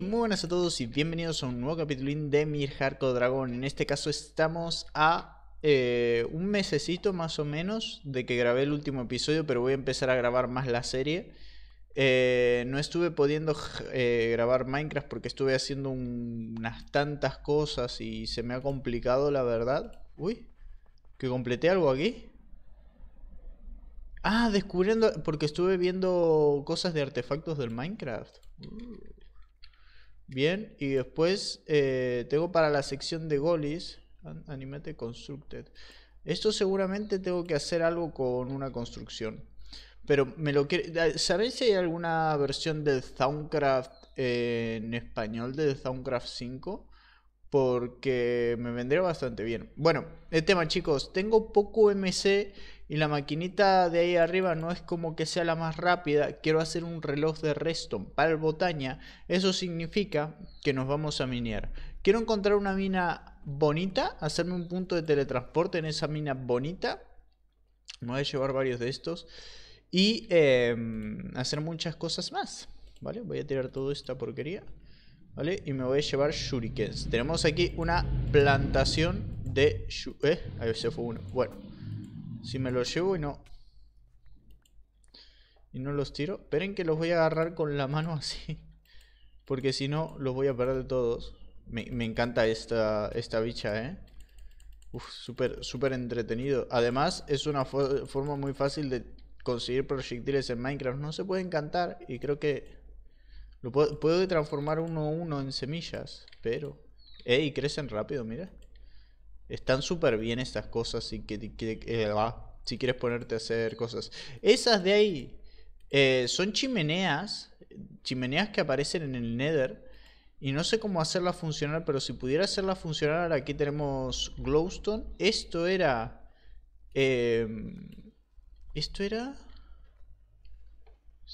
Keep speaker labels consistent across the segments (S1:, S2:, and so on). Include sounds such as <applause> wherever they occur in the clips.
S1: Muy buenas a todos y bienvenidos a un nuevo capítulo de Mir Harco Dragón En este caso estamos a eh, un mesecito más o menos de que grabé el último episodio, pero voy a empezar a grabar más la serie. Eh, no estuve pudiendo eh, grabar Minecraft porque estuve haciendo unas tantas cosas y se me ha complicado la verdad. Uy, que completé algo aquí. Ah, descubriendo, porque estuve viendo cosas de artefactos del Minecraft. Uh. Bien, y después eh, tengo para la sección de golis, Animate Constructed. Esto seguramente tengo que hacer algo con una construcción. Pero me lo ¿Sabéis si hay alguna versión de Soundcraft eh, en español, De Soundcraft 5? Porque me vendría bastante bien. Bueno, el tema chicos, tengo poco MC y la maquinita de ahí arriba no es como que sea la más rápida, quiero hacer un reloj de redstone para el eso significa que nos vamos a minear. Quiero encontrar una mina bonita, hacerme un punto de teletransporte en esa mina bonita. Me voy a llevar varios de estos y em, hacer muchas cosas más. ¿Vale? Voy a tirar toda esta porquería. ¿Vale? Y me voy a llevar shurikens. Tenemos aquí una plantación de... Eh, ahí se fue uno. Bueno. Si me los llevo y no... Y no los tiro. Esperen que los voy a agarrar con la mano así. <laughs> Porque si no, los voy a perder todos. Me, encanta esta, esta bicha, ¿eh? Uf, súper, entretenido. Además, es una forma muy fácil de conseguir proyectiles en Minecraft. No se puede encantar y creo que... Lo puedo, transformar uno a uno en semillas, pero... ¡Ey! Crecen rápido, mira. Están súper bien estas cosas si, que, eh, si quieres ponerte a hacer cosas. Esas de ahí eh, son chimeneas, chimeneas que aparecen en el Nether. Y no sé cómo hacerlas funcionar, pero si pudiera hacerlas funcionar, aquí tenemos glowstone. Esto era... Em, esto era...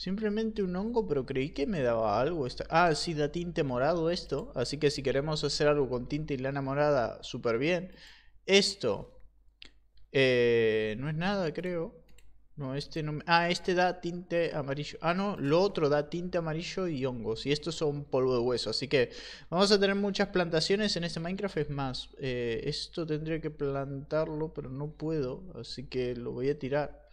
S1: Simplemente un hongo, pero creí que me daba algo. Ah, sí, da tinte morado esto. Así que si queremos hacer algo con tinte y lana morada, súper bien. Esto. Eh, no es nada, creo. No, este no... Me... Ah, este da tinte amarillo. Ah, no, lo otro da tinte amarillo y hongos. Y estos son polvo de hueso. Así que vamos a tener muchas plantaciones en este Minecraft. Es más, eh, esto tendría que plantarlo, pero no puedo. Así que lo voy a tirar.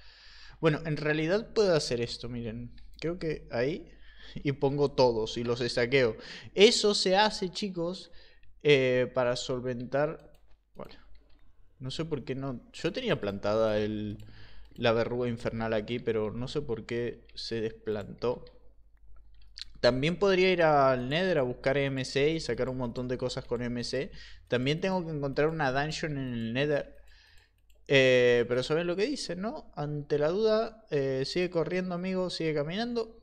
S1: Bueno, en realidad puedo hacer esto, miren. Creo que ahí. Y pongo todos y los saqueo. Eso se hace, chicos, eh, para solventar... no sé por qué no... Yo tenía plantada la verruga infernal aquí, pero no sé por qué se desplantó. También podría ir al Nether a buscar MC y sacar un montón de cosas con MC. También tengo que encontrar una dungeon en el Nether eh, pero saben lo que dice, ¿no? Ante la duda, eh, sigue corriendo, amigo, sigue caminando.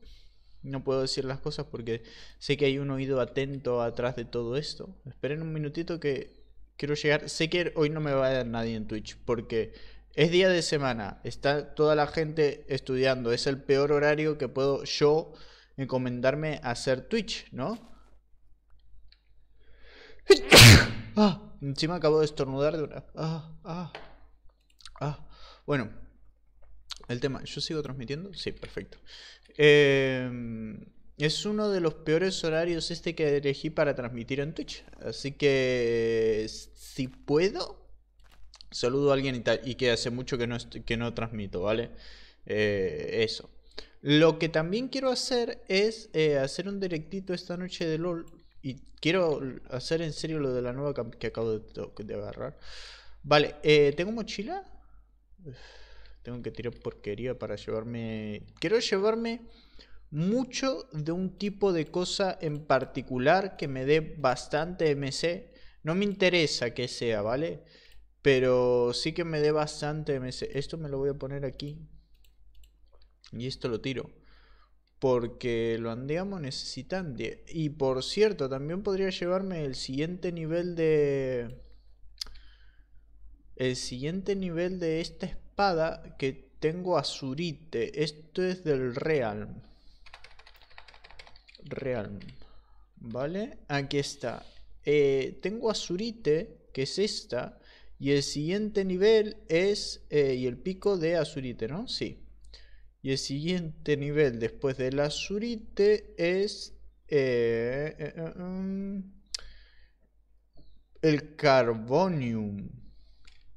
S1: No puedo decir las cosas porque sé que hay un oído atento atrás de todo esto. Esperen un minutito que quiero llegar. Sé que hoy no me va a dar nadie en Twitch porque es día de semana, está toda la gente estudiando. Es el peor horario que puedo yo encomendarme a hacer Twitch, ¿no? <coughs> ah, encima acabo de estornudar de una. Ah, ah. Ah, bueno, el tema, ¿yo sigo transmitiendo? Sí, perfecto. Em, es uno de los peores horarios este que elegí para transmitir en Twitch. Así que, si puedo, saludo a alguien y, tal, y que hace mucho que no, que no transmito, ¿vale? Eh, eso. Lo que también quiero hacer es eh, hacer un directito esta noche de LOL. Y quiero hacer en serio lo de la nueva que acabo de, agarrar. Vale, eh, ¿tengo mochila? Tengo que tirar porquería para llevarme... Quiero llevarme mucho de un tipo de cosa en particular que me dé bastante MC. No me interesa que sea, ¿vale? Pero sí que me dé bastante MC. Esto me lo voy a poner aquí. Y esto lo tiro. Porque lo andeamos necesitando. Y por cierto, también podría llevarme el siguiente nivel de... El siguiente nivel de esta espada que tengo azurite Esto es del real Realm. ¿Vale? Aquí está. Eh, tengo azurite que es esta. Y el siguiente nivel es... Eh, y el pico de Azurite, ¿no? Sí. Y el siguiente nivel después del Azurite es... Eh, um, el Carbonium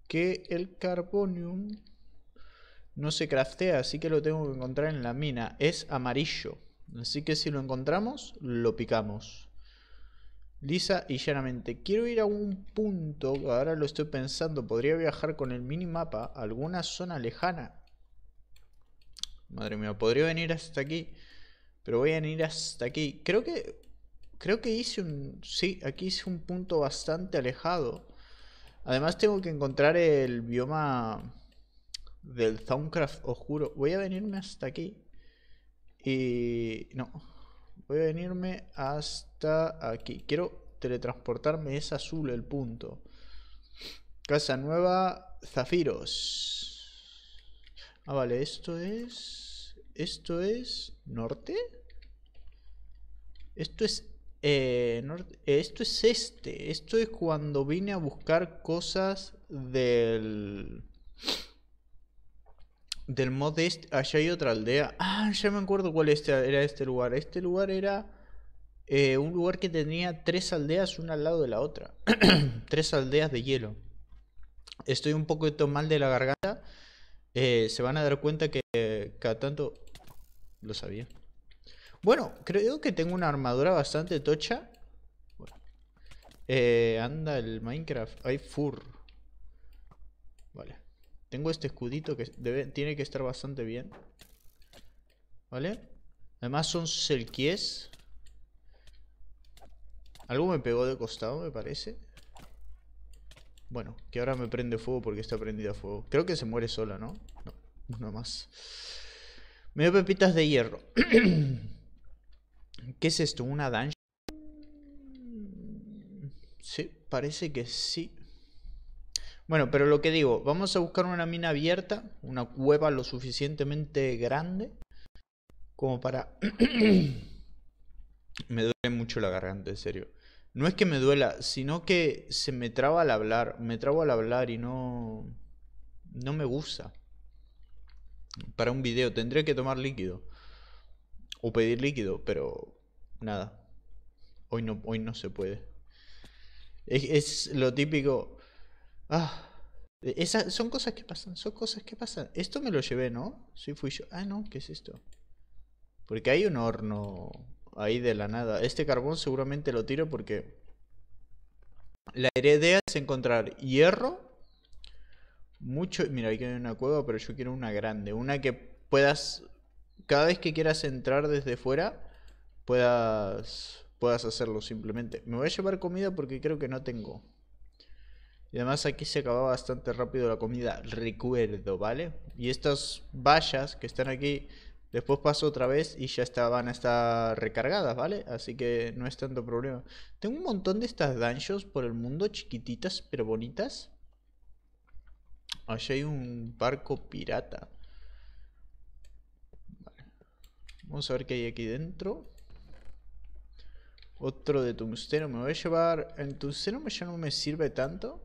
S1: que el carbonium no se craftea, así que lo tengo que encontrar en la mina. Es amarillo. Así que si lo encontramos, lo picamos. Lisa y llanamente. Quiero ir a un punto, ahora lo estoy pensando, podría viajar con el minimapa a alguna zona lejana. Madre mía, podría venir hasta aquí, pero voy a venir hasta aquí. Creo que, creo que hice un, sí, aquí hice un punto bastante alejado. Además tengo que encontrar el bioma del Zauncraft oscuro. Voy a venirme hasta aquí. Y... no. Voy a venirme hasta aquí. Quiero teletransportarme. Es azul el punto. Casa nueva, zafiros. Ah, vale, esto es... Esto es... ¿Norte? Esto es eh, esto es este. Esto es cuando vine a buscar cosas del. Del mod este. Allá hay otra aldea. Ah, ya me acuerdo cuál este, era este lugar. Este lugar era. Eh, un lugar que tenía tres aldeas una al lado de la otra. <clears throat> tres aldeas de hielo. Estoy un poquito mal de la garganta. Eh, se van a dar cuenta que cada tanto... Lo sabía. Bueno, creo que tengo una armadura bastante tocha. Eh, anda el Minecraft. Hay fur. Vale. Tengo este escudito que tiene que estar bastante bien. ¿Vale? Además son selkies. Algo me pegó de costado, me parece. Bueno, que ahora me prende fuego porque está prendida fuego. Creo que se muere sola, ¿no? No, <laughs> más. Me dio pepitas de hierro. <clears throat> ¿Qué es esto? ¿Una dungeon? Sí, parece que sí. Bueno, pero lo que digo, vamos a buscar una mina abierta, una cueva lo suficientemente grande como para... <clears throat> me duele mucho la garganta, en serio. No es que me duela, sino que se me traba al hablar, me traba al hablar y no... no me gusta. Para un video, tendré que tomar líquido. O pedir líquido, pero nada. Hoy no, hoy no se puede. Es, lo típico. Ah, esas son cosas que pasan, son cosas que pasan. Esto me lo llevé, ¿no? Sí, fui yo. Ah, no, ¿qué es esto? Porque hay un horno ahí de la nada. Este carbón seguramente lo tiro porque la idea es encontrar hierro. Mucho. Mira, aquí hay una cueva, pero yo quiero una grande. Una que puedas cada vez que quieras entrar desde fuera, puedas, puedas hacerlo simplemente. Me voy a llevar comida porque creo que no tengo. Y además aquí se acaba bastante rápido la comida, recuerdo, ¿vale? Y estas vallas que están aquí, después paso otra vez y ya estaban van a estar recargadas, ¿vale? Así que no es tanto problema. Tengo un montón de estas danchos por el mundo, chiquititas pero bonitas. Allá hay un barco pirata. Vamos a ver qué hay aquí dentro. Otro de tungsteno me voy a llevar. El tungsteno ya no me sirve tanto.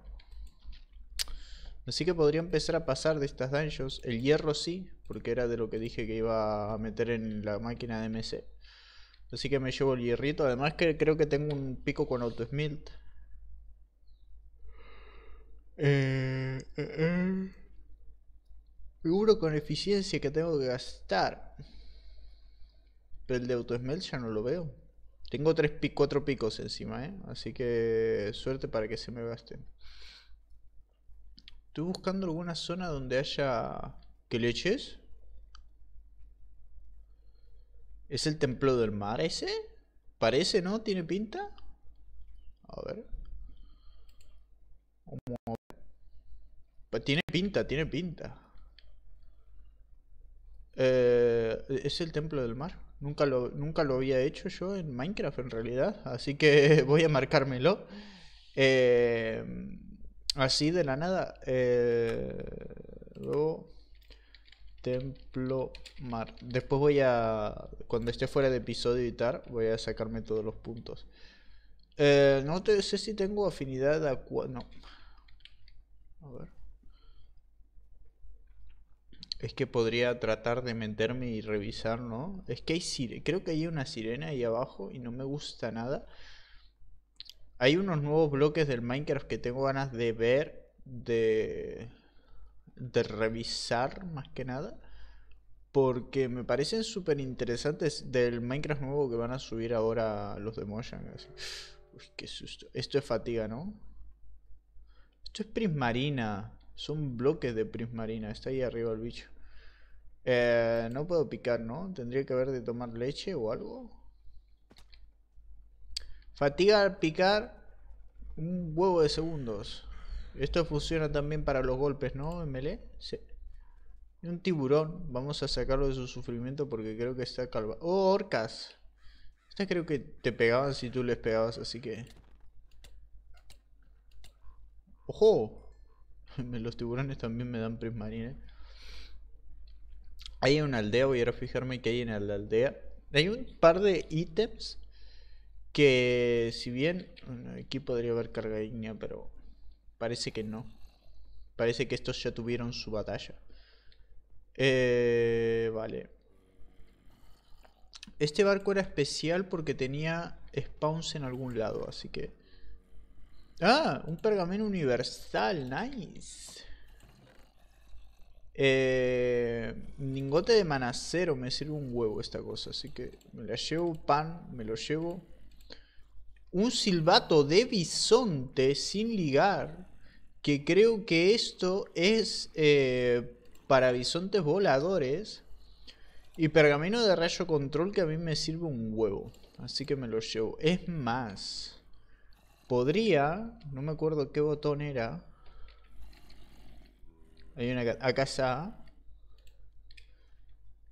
S1: Así que podría empezar a pasar de estas dungeons. El hierro sí, porque era de lo que dije que iba a meter en la máquina de MC. Así que me llevo el hierrito. Además que creo que tengo un pico con auto smilt. Eh, eh, eh. con eficiencia que tengo que gastar el de auto-smell, ya no lo veo. Tengo tres, cuatro picos encima, ¿eh? Así que suerte para que se me gasten. Estoy buscando alguna zona donde haya... ¿Qué leches? ¿Es el templo del mar ese? Parece, ¿no? ¿Tiene pinta? A ver. Tiene pinta, tiene pinta. Eh, ¿Es el templo del mar? Nunca lo, había hecho yo en Minecraft en realidad, así que <laughs> voy a marcármelo. Eh, así de la nada. Eh, templo mar. Después voy a, cuando esté fuera de episodio editar, voy a sacarme todos los puntos. Eh, no sé si tengo afinidad a... No. A ver es que podría tratar de meterme y revisar, ¿no? Es que hay creo que hay una sirena ahí abajo y no me gusta nada. Hay unos nuevos bloques del Minecraft que tengo ganas de ver, de, de revisar más que nada. Porque me parecen súper interesantes del Minecraft nuevo que van a subir ahora los de Mojang. Uy, qué susto. Esto es fatiga, ¿no? Esto es prismarina. Son bloques de prismarina. Está ahí arriba el bicho. Eh, no puedo picar, ¿no? Tendría que haber de tomar leche o algo. Fatiga al picar un huevo de segundos. Esto funciona también para los golpes, ¿no? En melee. Sí. Un tiburón. Vamos a sacarlo de su sufrimiento porque creo que está calva. ¡Oh, orcas! Estas creo que te pegaban si tú les pegabas, así que... ¡Ojo! <laughs> Los tiburones también me dan prismarina. Hay una aldea, voy a fijarme que hay en la aldea. Hay un par de ítems que si bien aquí podría haber carga pero parece que no. Parece que estos ya tuvieron su batalla. Eh, vale. Este barco era especial porque tenía spawns en algún lado, así que... Ah, un pergamino universal, nice ningote eh, de manacero me sirve un huevo esta cosa, así que me la llevo, pan, me lo llevo. Un silbato de bisonte sin ligar, que creo que esto es eh, para bisontes voladores. Y pergamino de rayo control que a mí me sirve un huevo, así que me lo llevo. Es más, podría, no me acuerdo qué botón era, hay una acá está.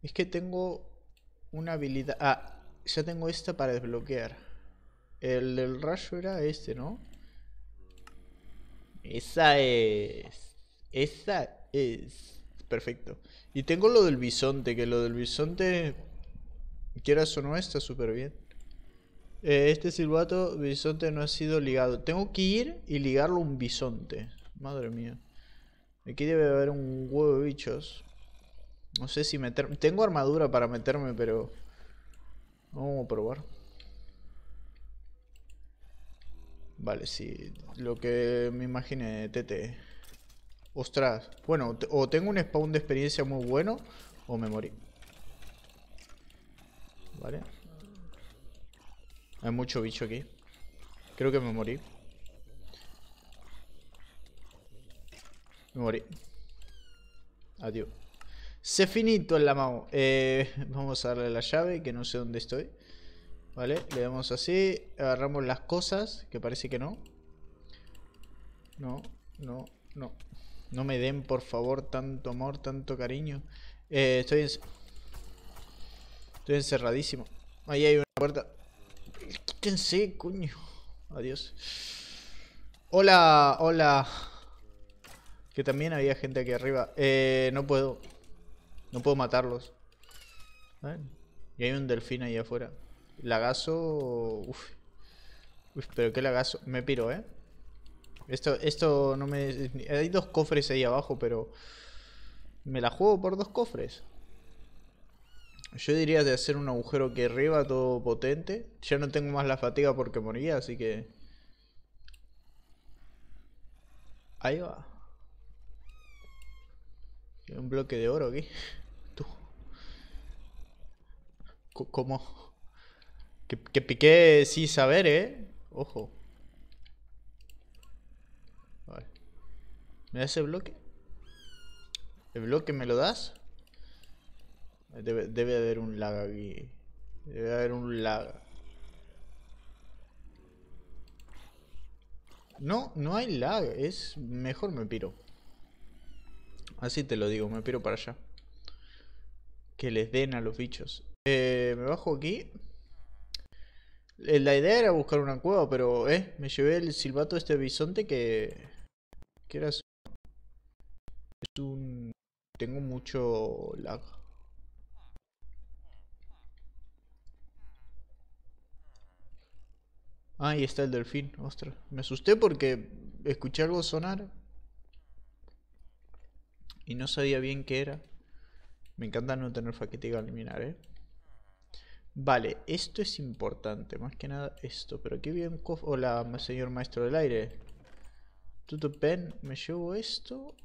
S1: Es que tengo una habilidad. Ah, ya tengo esta para desbloquear. El rayo era este, ¿no? Esa es. Esa es. Perfecto. Y tengo lo del bisonte, que lo del bisonte. Quieras o no, está súper bien. Eh, este silbato bisonte no ha sido ligado. Tengo que ir y ligarlo a un bisonte. Madre mía. Aquí debe haber un huevo de bichos. No sé si meter. Tengo armadura para meterme, pero... Vamos a probar. Vale, sí. Lo que me imaginé, Tete. Ostras. Bueno, o tengo un spawn de experiencia muy bueno, o me morí. Vale. Hay mucho bicho aquí. Creo que me morí. Me morí. Adiós. Se finito el lamao. Eh, vamos a darle la llave, que no sé dónde estoy. Vale, le damos así. Agarramos las cosas, que parece que no. No, no, no. No me den, por favor, tanto amor, tanto cariño. Eh, estoy, estoy encerradísimo. Ahí hay una puerta. Quítense, coño. Adiós. Hola, hola. Que también había gente aquí arriba. Eh, no puedo. No puedo matarlos. Y hay un delfín ahí afuera. Lagazo... Uf. Uf, pero qué lagazo. Me piro, ¿eh? Esto, esto no me... Hay dos cofres ahí abajo, pero... Me la juego por dos cofres. Yo diría de hacer un agujero aquí arriba, todo potente. Ya no tengo más la fatiga porque moría, así que... Ahí va un bloque de oro aquí. Tú. ¿Cómo? Que, piqué sin saber, ¿eh? Ojo. Vale. ¿Me das el bloque? ¿El bloque me lo das? Debe, debe haber un lag aquí. Debe haber un lag. No, no hay lag. Es mejor me piro. Así te lo digo, me piro para allá. Que les den a los bichos. Eh, me bajo aquí. Eh, la idea era buscar una cueva, pero eh, me llevé el silbato de este bisonte que... Que era Es un... Tengo mucho lag. Ah, ahí está el delfín, ostras. Me asusté porque escuché algo sonar y no sabía bien qué era. Me encanta no tener fatiga eliminar ¿eh? Vale, esto es importante, más que nada esto. Pero qué bien... Hola, señor maestro del aire. Tutupen me llevo esto.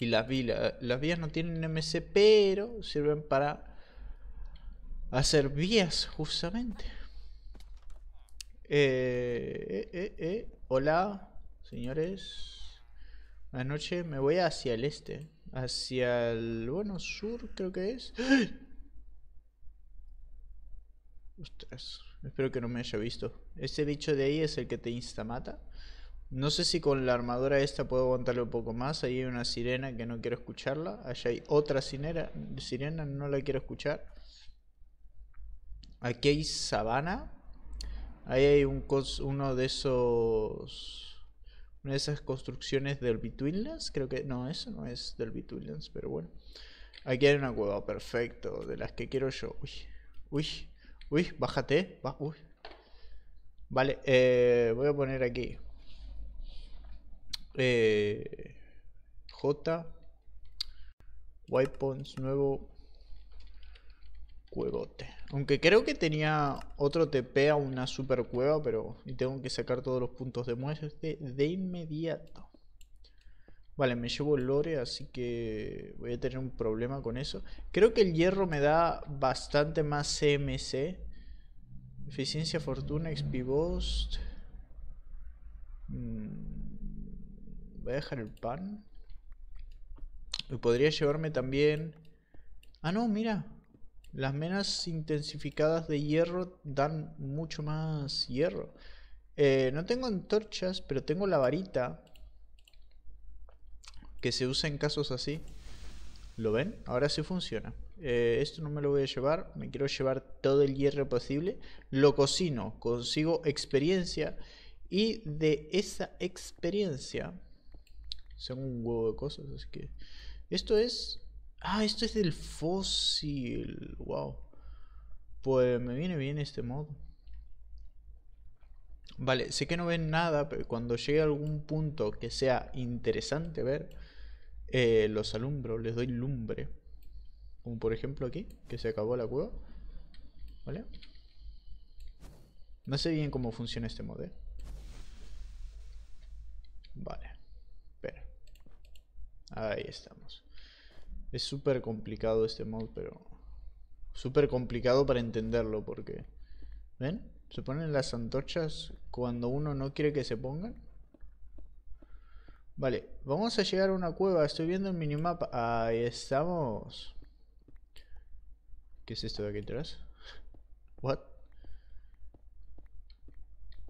S1: Y las vías, las vías no tienen MC, pero sirven para hacer vías, justamente. Eh, eh, eh, eh Hola, señores. Anoche me voy hacia el este. Hacia el... Bueno, sur creo que es. <gasps> Ostras. Espero que no me haya visto. Ese bicho de ahí es el que te insta mata No sé si con la armadura esta puedo aguantarle un poco más. Ahí hay una sirena que no quiero escucharla. Allá hay otra sirena, sirena no la quiero escuchar. Aquí hay sabana. Ahí hay un uno de esos esas construcciones del Betweenlands, creo que no, eso no es del Betweenlands, pero bueno. Aquí hay una cueva, perfecto, de las que quiero yo. Uy, uy, uy, bájate, va, uy. Vale, eh, voy a poner aquí. Eh, J. White Ponds nuevo cuevote. Aunque creo que tenía otro TP a una super cueva, pero y tengo que sacar todos los puntos de muelles de, inmediato. Vale, me llevo el lore, así que voy a tener un problema con eso. Creo que el hierro me da bastante más CMC. Eficiencia, fortuna, XP mm, Voy a dejar el pan. Y podría llevarme también... Ah, no, mira. Las menas intensificadas de hierro dan mucho más hierro. Eh, no tengo antorchas, pero tengo la varita. Que se usa en casos así. ¿Lo ven? Ahora sí funciona. Eh, esto no me lo voy a llevar. Me quiero llevar todo el hierro posible. Lo cocino. Consigo experiencia. Y de esa experiencia... Son un huevo de cosas, así que... Esto es Ah, esto es del fósil. Wow. Pues me viene bien este modo. Vale, sé que no ven nada, pero cuando llegue a algún punto que sea interesante ver, eh, los alumbro, les doy lumbre. Como por ejemplo aquí, que se acabó la cueva. ¿Vale? No sé bien cómo funciona este mod, ¿eh? Vale. Pero Ahí estamos. Es súper complicado este mod, pero... Súper complicado para entenderlo, porque... ¿Ven? Se ponen las antorchas cuando uno no quiere que se pongan. Vale, vamos a llegar a una cueva. Estoy viendo el minimapa. Ahí estamos. ¿Qué es esto de aquí atrás? What?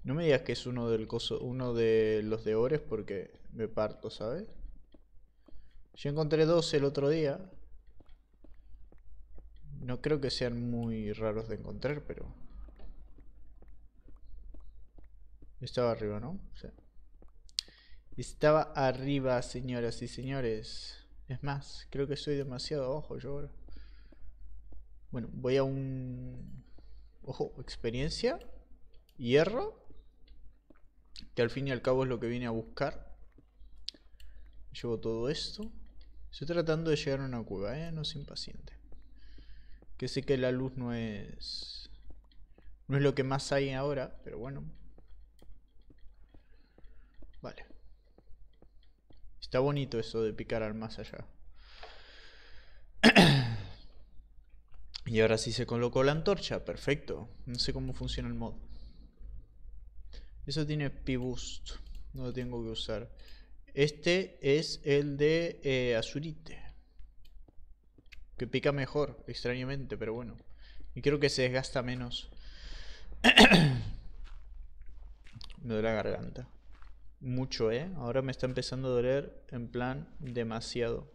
S1: No me digas que es uno del uno de los de Ores porque me parto, ¿sabes? Yo encontré dos el otro día. No creo que sean muy raros de encontrar, pero... Estaba arriba, ¿no? Estaba arriba, señoras y señores. Es más, creo que estoy demasiado abajo yo ahora. Bueno, voy a un... Ojo, experiencia. Hierro. Que al fin y al cabo es lo que vine a buscar. Llevo todo esto. Estoy tratando de llegar a una cueva, eh, No soy impaciente. Que sé que la luz no es... No es lo que más hay ahora, pero bueno. Vale. Está bonito eso de picar al más allá. <clears throat> y ahora sí se colocó la antorcha, perfecto. No sé cómo funciona el mod. Eso tiene P-Boost, no lo tengo que usar. Este es el de eh, Azurite. Que pica mejor, extrañamente, pero bueno. Y creo que se desgasta menos. me <coughs> duele la garganta. Mucho, ¿eh? Ahora me está empezando a doler en plan demasiado.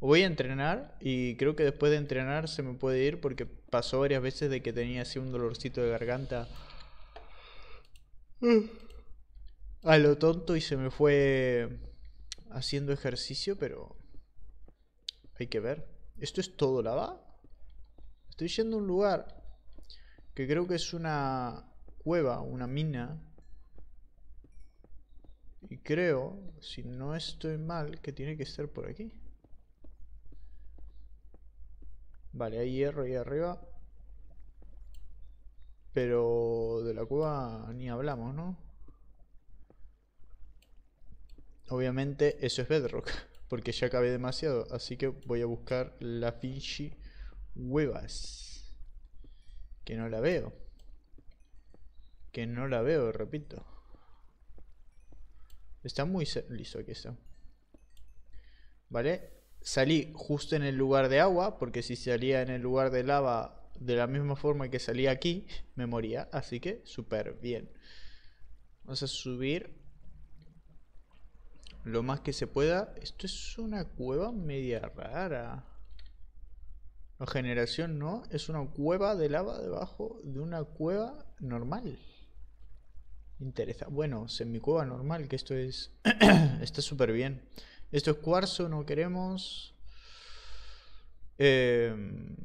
S1: Voy a entrenar y creo que después de entrenar se me puede ir porque pasó varias veces de que tenía así un dolorcito de garganta a lo tonto y se me fue haciendo ejercicio, pero hay que ver. ¿Esto es todo lava? Estoy yendo a un lugar que creo que es una cueva, una mina. Y creo, si no estoy mal, que tiene que estar por aquí. Vale, hay hierro ahí arriba. Pero de la cueva ni hablamos, ¿no? Obviamente eso es Bedrock, <laughs> porque ya acabé demasiado, así que voy a buscar la Finchi Huevas. Que no la veo. Que no la veo, repito. Está muy liso aquí eso ¿Vale? Salí justo en el lugar de agua, porque si salía en el lugar de lava de la misma forma que salía aquí, me moría. Así que súper bien. Vamos a subir lo más que se pueda. Esto es una cueva media rara. La generación no, es una cueva de lava debajo de una cueva normal. Interesa. Bueno, semicueva normal, que esto es... <clears throat> Está súper bien. Esto es cuarzo, no queremos. Em,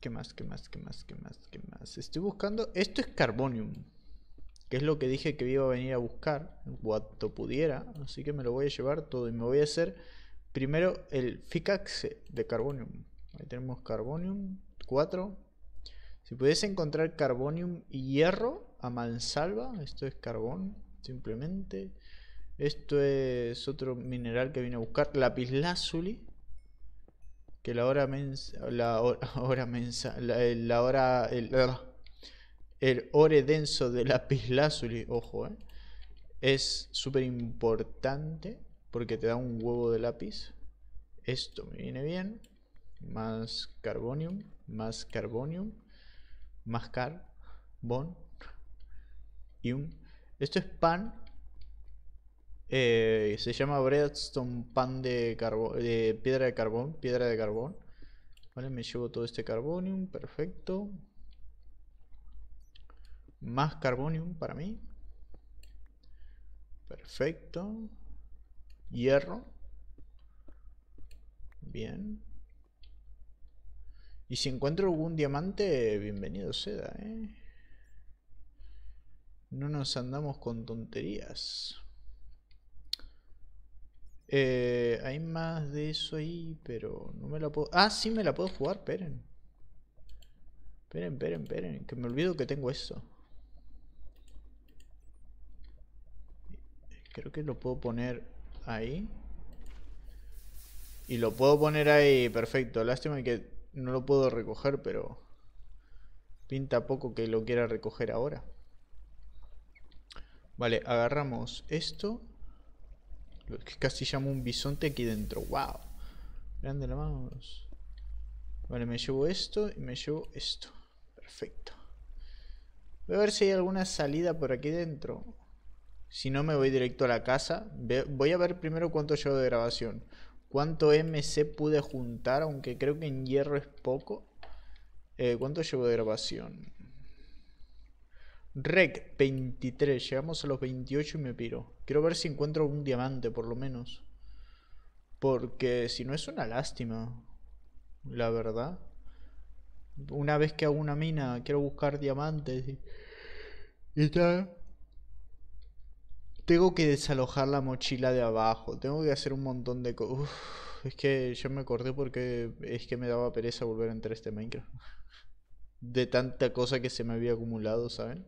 S1: ¿Qué más? ¿Qué más? ¿Qué más? ¿Qué más? ¿Qué más? Estoy buscando... Esto es carbonium que es lo que dije que iba a venir a buscar, cuanto pudiera, así que me lo voy a llevar todo y me voy a hacer primero el ficax de carbonium. Ahí tenemos carbonium 4. Si pudiese encontrar carbonium y hierro a mansalva, esto es carbón, simplemente. Esto es otro mineral que vine a buscar, lapislázuli. Que la hora mensa, la hora, <laughs> hora mensa, la, hora, el ore denso de lápiz lazuli, ojo, eh, es súper importante porque te da un huevo de lápiz. Esto me viene bien. Más carbonium, más carbonium, más carbon. Y un... Esto es pan. Eh, se llama breadstone pan de, de piedra de carbón, piedra de carbón. Vale, me llevo todo este carbonium, perfecto. Más carbonium para mí. Perfecto. Hierro. Bien. Y si encuentro algún diamante, bienvenido seda, ¿eh? No nos andamos con tonterías. Eh, hay más de eso ahí, pero no me la puedo... Ah, sí me la puedo jugar, esperen. Esperen, esperen, esperen, que me olvido que tengo eso. Creo que lo puedo poner ahí. Y lo puedo poner ahí, perfecto. Lástima que no lo puedo recoger, pero pinta poco que lo quiera recoger ahora. Vale, agarramos esto. Lo que casi llamo un bisonte aquí dentro. ¡Wow! Grande la vamos. Vale, me llevo esto y me llevo esto. Perfecto. Voy a ver si hay alguna salida por aquí dentro. Si no, me voy directo a la casa. Voy a ver primero cuánto llevo de grabación. Cuánto MC pude juntar, aunque creo que en hierro es poco. Eh, ¿Cuánto llevo de grabación? Rec 23. Llegamos a los 28 y me piro. Quiero ver si encuentro un diamante, por lo menos. Porque si no es una lástima. La verdad. Una vez que hago una mina, quiero buscar diamantes. Y, y tal tengo que desalojar la mochila de abajo, tengo que hacer un montón de cosas. Es que yo me acordé porque es que me daba pereza volver a entrar a este Minecraft. De tanta cosa que se me había acumulado, ¿saben?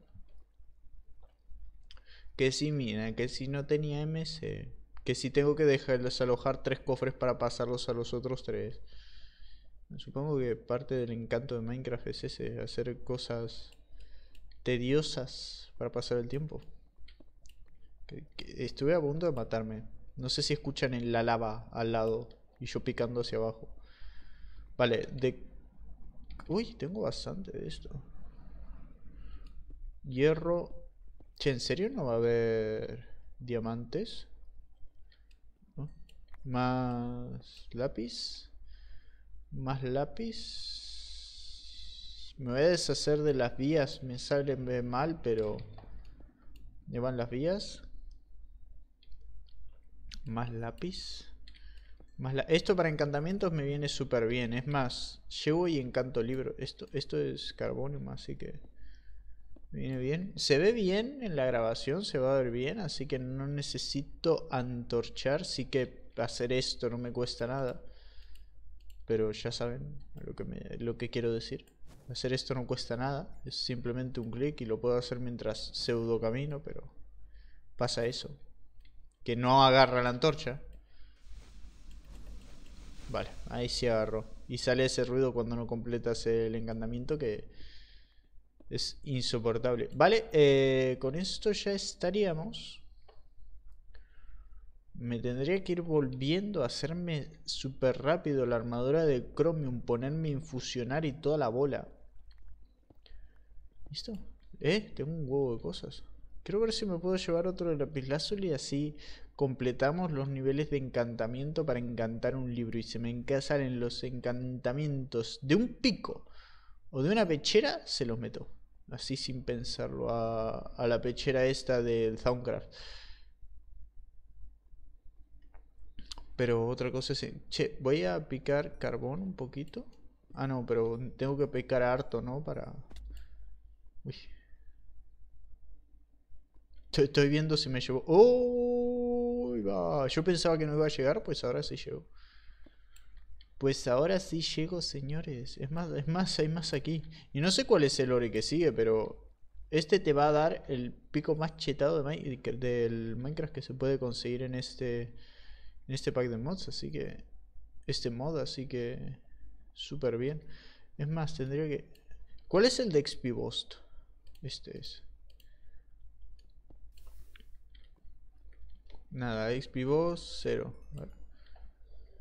S1: Que si mira, que si no tenía MC. Que si tengo que dejar desalojar tres cofres para pasarlos a los otros tres. Supongo que parte del encanto de Minecraft es ese, hacer cosas tediosas para pasar el tiempo estuve a punto de matarme. No sé si escuchan en la lava al lado y yo picando hacia abajo. Vale, de... Uy, tengo bastante de esto. Hierro... Che, ¿en serio no va a haber diamantes? Más lápiz. Más lápiz. Me voy a deshacer de las vías. Me salen mal, pero... ¿Me van las vías? Más lápiz. Más Esto para encantamientos me viene súper bien. Es más, llevo y encanto libro. Esto, esto es carbonium, así que... Viene bien. Se ve bien en la grabación, se va a ver bien, así que no necesito antorchar. Sí que hacer esto no me cuesta nada. Pero ya saben lo que, lo que quiero decir. Hacer esto no cuesta nada, es simplemente un clic y lo puedo hacer mientras pseudo camino, pero pasa eso que no agarra la antorcha. Vale, ahí sí agarró. Y sale ese ruido cuando no completas el encantamiento que es insoportable. Vale, eh, con esto ya estaríamos. Me tendría que ir volviendo a hacerme súper rápido la armadura de Chromium, ponerme infusionar y toda la bola. ¿Listo? ¿Eh? Tengo un huevo de cosas. Quiero ver si me puedo llevar otro lapislázuli y así completamos los niveles de encantamiento para encantar un libro. Y se me en los encantamientos de un pico o de una pechera, se los meto. Así sin pensarlo a, la pechera esta del Soundcraft. Pero otra cosa es... Che, voy a picar carbón un poquito. Ah, no, pero tengo que picar harto, ¿no? Para... Uy. Estoy, viendo si me llegó. ¡Oh! Yo pensaba que no iba a llegar, pues ahora sí llegó. Pues ahora sí llego, señores. Es más, es más, hay más aquí. Y no sé cuál es el ore que sigue, pero este te va a dar el pico más chetado de del Minecraft que se puede conseguir en este en este pack de mods, así que este mod, así que súper bien. Es más, tendría que ¿Cuál es el de XP Este es. Nada, expivos 0.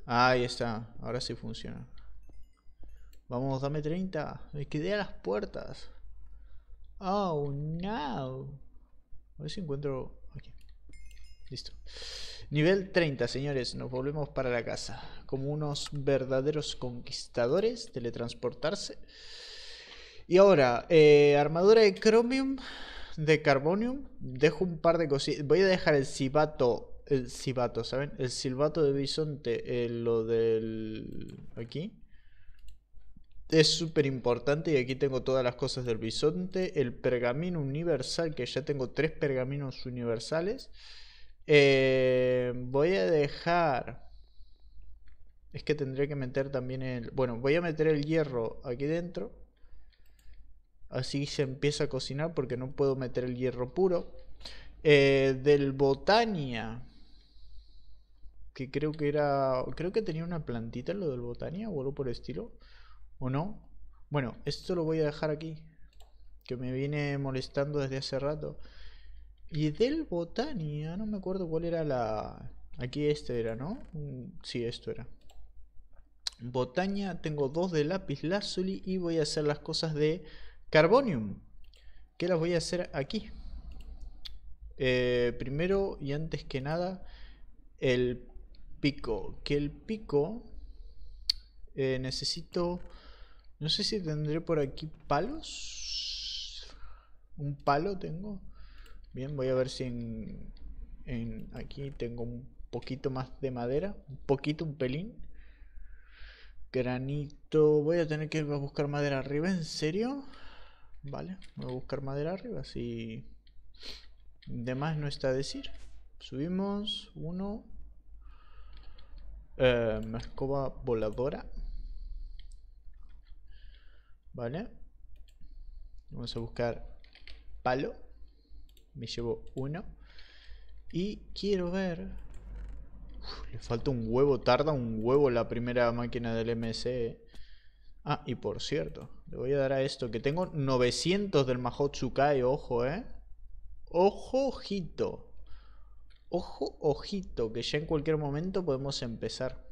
S1: Ahí está, ahora sí funciona. Vamos, dame 30. Me quedé a las puertas. Oh, no. A ver si encuentro... Listo. Nivel 30, señores. Nos volvemos para la casa. Como unos verdaderos conquistadores, teletransportarse. Y ahora, eh, armadura de Chromium de Carbonium, dejo un par de cositas. Voy a dejar el cibato. El cibato, ¿saben? El silbato de bisonte, eh, lo del. aquí. Es súper importante y aquí tengo todas las cosas del bisonte. El pergamino universal, que ya tengo tres pergaminos universales. Eh, voy a dejar. Es que tendría que meter también el. Bueno, voy a meter el hierro aquí dentro. Así se empieza a cocinar porque no puedo meter el hierro puro. Eh, del Botania. Que creo que era... Creo que tenía una plantita lo del Botania o algo por el estilo. ¿O no? Bueno, esto lo voy a dejar aquí. Que me viene molestando desde hace rato. Y del Botania, no me acuerdo cuál era la... Aquí este era, ¿no? Mm, sí, esto era. Botania, tengo dos de lápiz lazuli y voy a hacer las cosas de Carbonium. ¿Qué las voy a hacer aquí? Eh, primero y antes que nada, el pico. Que el pico eh, necesito... No sé si tendré por aquí palos. Un palo tengo. Bien, voy a ver si en, en aquí tengo un poquito más de madera. Un poquito, un pelín. Granito. Voy a tener que buscar madera arriba, ¿en serio? Vale, voy a buscar madera arriba, Si... De más no está a decir. Subimos, uno... Eh, escoba voladora. Vale. Vamos a buscar palo. Me llevo uno. Y quiero ver... le falta un huevo, tarda un huevo la primera máquina del MC. Ah, y por cierto, le voy a dar a esto, que tengo 900 del Mahotsukai, ojo, ¿eh? Ojo, ojito. Ojo, ojito, que ya en cualquier momento podemos empezar.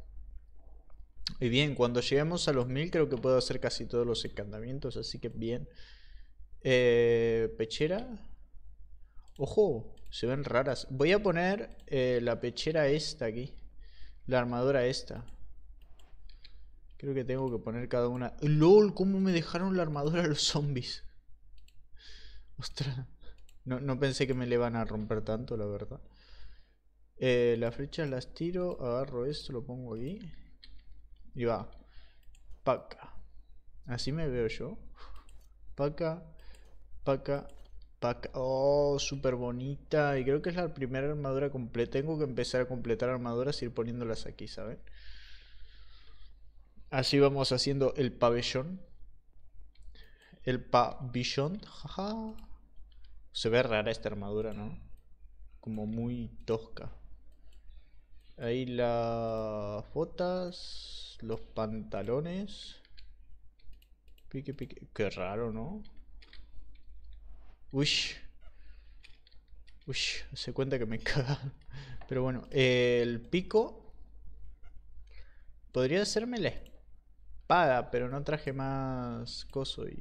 S1: Y bien, cuando lleguemos a los 1000 creo que puedo hacer casi todos los encantamientos, así que bien. Eh, pechera. Ojo, se ven raras. Voy a poner eh, la pechera esta aquí. La armadura esta. Creo que tengo que poner cada una. ¡Lol! ¿Cómo me dejaron la armadura a los zombies? Ostras. No, pensé que me le van a romper tanto, la verdad. Eh, las flechas las tiro. Agarro esto, lo pongo ahí Y va. Paca. Así me veo yo. Paca. Paca. Paca. Oh, súper bonita. Y creo que es la primera armadura completa. Tengo que empezar a completar armaduras y e ir poniéndolas aquí, ¿saben? Allí vamos haciendo el pabellón. El pabellón. Jaja. Se ve rara esta armadura, ¿no? Como muy tosca. Ahí las botas. Los pantalones. Pique, pique. Qué raro, ¿no? Uy. Uy, se cuenta que me <laughs> caga, Pero bueno, el pico. Podría hacerme la pero no traje más coso y...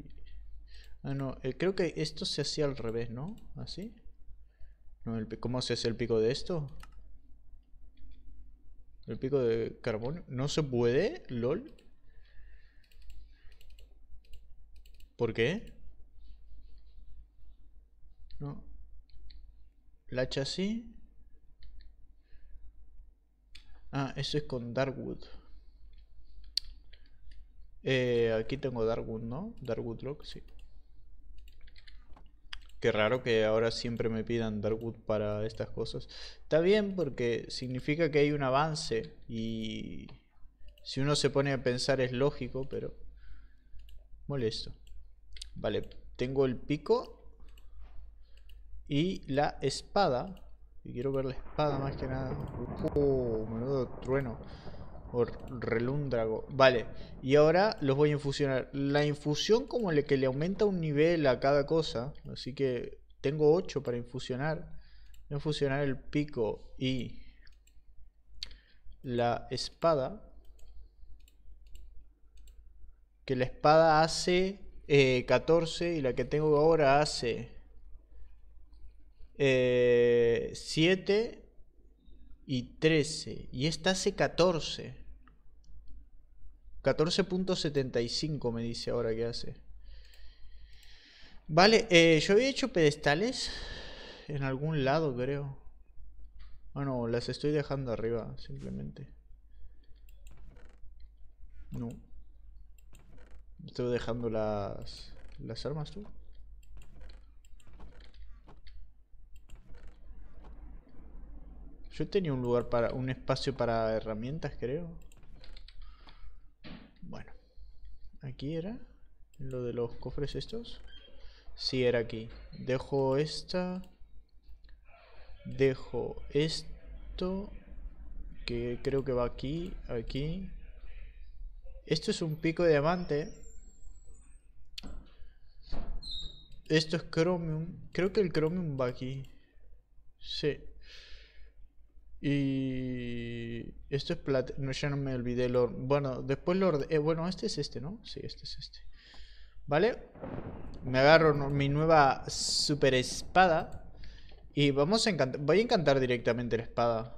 S1: Ah, no, eh, creo que esto se hacía al revés, ¿no? ¿Así? No, ¿Cómo se hace el pico de esto? ¿El pico de carbón? ¿No se puede? ¿Lol? ¿Por qué? No. La hacha así. Ah, eso es con Darkwood. Eh, aquí tengo Darkwood, ¿no? Darkwood Lock, sí. Qué raro que ahora siempre me pidan Darkwood para estas cosas. Está bien porque significa que hay un avance y si uno se pone a pensar es lógico, pero molesto. Vale, tengo el pico y la espada. Y quiero ver la espada más que nada. ¡Oh! Menudo trueno o relúndrago. Vale, y ahora los voy a infusionar. La infusión como la que le aumenta un nivel a cada cosa, así que tengo 8 para infusionar. Voy a infusionar el pico y la espada. Que la espada hace 14 eh, y la que tengo ahora hace 7 eh, y 13. Y esta hace 14. 14.75 me dice ahora que hace. Vale, eh, yo había hecho pedestales en algún lado, creo. Bueno, ah, las estoy dejando arriba, simplemente. No. Estoy dejando las... ¿Las armas tú? Yo tenía un lugar para... Un espacio para herramientas, creo. Bueno, aquí era lo de los cofres estos. Sí, era aquí. Dejo esta. Dejo esto. Que creo que va aquí, aquí. Esto es un pico de diamante. Esto es chromium. Creo que el chromium va aquí. Sí. Y esto es plata. No, ya no me olvidé el Bueno, después lo eh, bueno, este es este, ¿no? Sí, este es este. ¿Vale? Me agarro mi nueva super espada. Y vamos a encantar. Voy a encantar directamente la espada.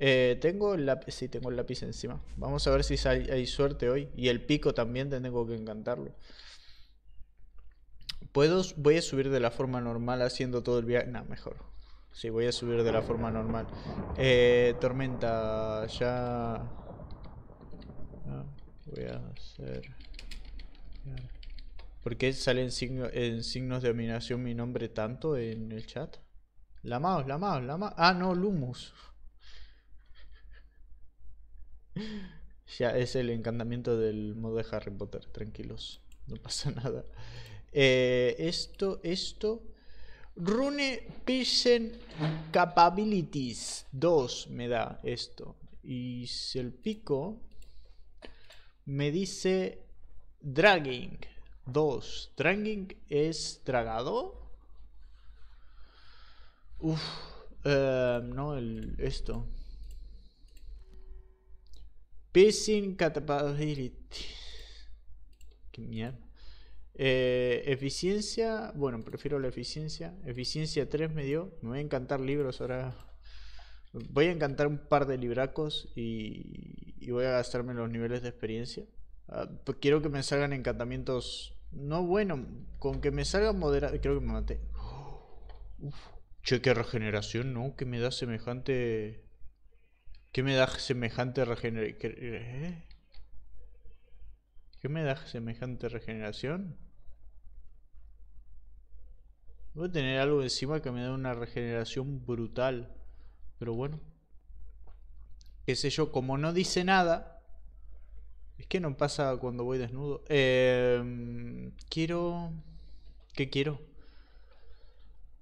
S1: Eh, tengo el lápiz. Sí, tengo el lápiz encima. Vamos a ver si hay, suerte hoy. Y el pico también tengo que encantarlo. Puedo, voy a subir de la forma normal haciendo todo el viaje. nada mejor. Sí, voy a subir de la forma normal. Eh, tormenta, ya... Ah, voy a hacer... ¿Por qué salen en signos de dominación mi nombre tanto en el chat? La la Lamaos, la Lamaos... Ah, no, Lumus. <laughs> ya es el encantamiento del modo de Harry Potter, tranquilos. No pasa nada. Eh, esto, esto... Rune pissing, Capabilities 2 me da esto. Y si el pico me dice dragging 2. ¿Dragging es tragado? Uff, eh, no, el, esto. Piercing capabilities. Qué mierda. Eh, eficiencia, bueno, prefiero la eficiencia. Eficiencia 3 me dio. Me voy a encantar libros ahora. Voy a encantar un par de libracos y, voy a gastarme los niveles de experiencia. Ah, pues quiero que me salgan encantamientos. No bueno, con que me salgan moderados. Creo que me maté. Uf. regeneración, ¿no? Que me da semejante. Que me da semejante regeneración. Eh? ¿Qué me da semejante regeneración? Voy a tener algo encima que me da una regeneración brutal. Pero bueno. Que sé yo, como no dice nada. Es que no pasa cuando voy desnudo. Em, quiero... ¿Qué quiero?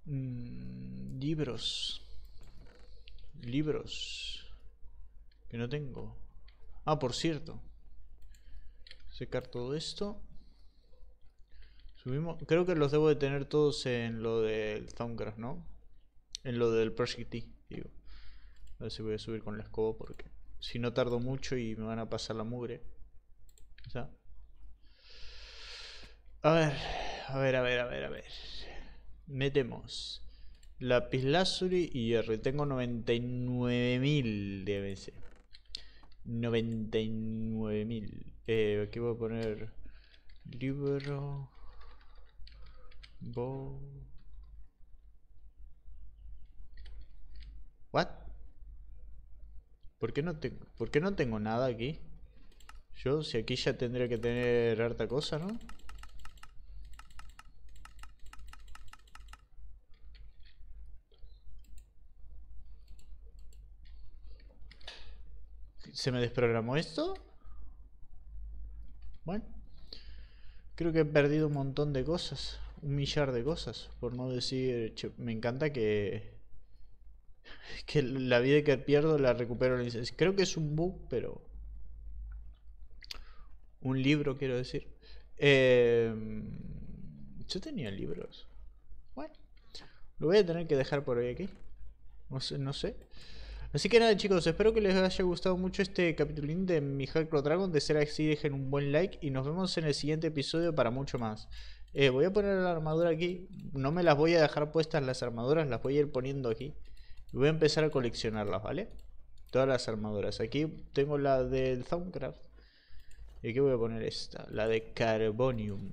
S1: Mm, libros. Libros. Que no tengo. Ah, por cierto. Secar todo esto creo que los debo de tener todos en lo del Thumbcraft, ¿no? En lo del Project T, digo. A ver si voy a subir con la escoba porque si no tardo mucho y me van a pasar la mugre. ¿Ya? A ver, a ver, a ver, a ver, a ver. Metemos lápiz lazuli y R. Tengo 99.000 de ABC. 99.000. Eh, aquí voy a poner libro What? ¿Por qué, no tengo, ¿Por qué no tengo nada aquí? Yo, si aquí ya tendría que tener harta cosa, ¿no? ¿Se me desprogramó esto? Bueno. Creo que he perdido un montón de cosas un millar de cosas, por no decir, me encanta que que la vida que pierdo la recupero Creo que es un book, pero un libro quiero decir. Em, yo tenía libros. Bueno, lo voy a tener que dejar por hoy aquí. No sé, Así que nada chicos, espero que les haya gustado mucho este capitulín de mi Hackro Dragon. De ser así, dejen un buen like y nos vemos en el siguiente episodio para mucho más. Eh, voy a poner la armadura aquí. No me las voy a dejar puestas las armaduras, las voy a ir poniendo aquí. Y voy a empezar a coleccionarlas, ¿vale? Todas las armaduras. Aquí tengo la del Soundcraft. Y aquí voy a poner esta, la de Carbonium.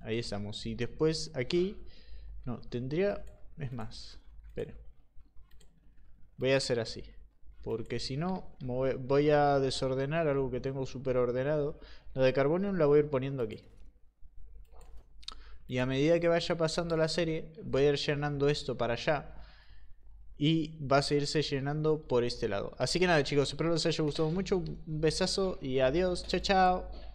S1: Ahí estamos. Y después aquí... No, tendría... Es más. pero Voy a hacer así. Porque si no, voy a desordenar algo que tengo súper ordenado. La de Carbonium la voy a ir poniendo aquí. Y a medida que vaya pasando la serie, voy a ir llenando esto para allá. Y va a seguirse llenando por este lado. Así que nada chicos, espero les haya gustado mucho. Un besazo y adiós. Chao, chao.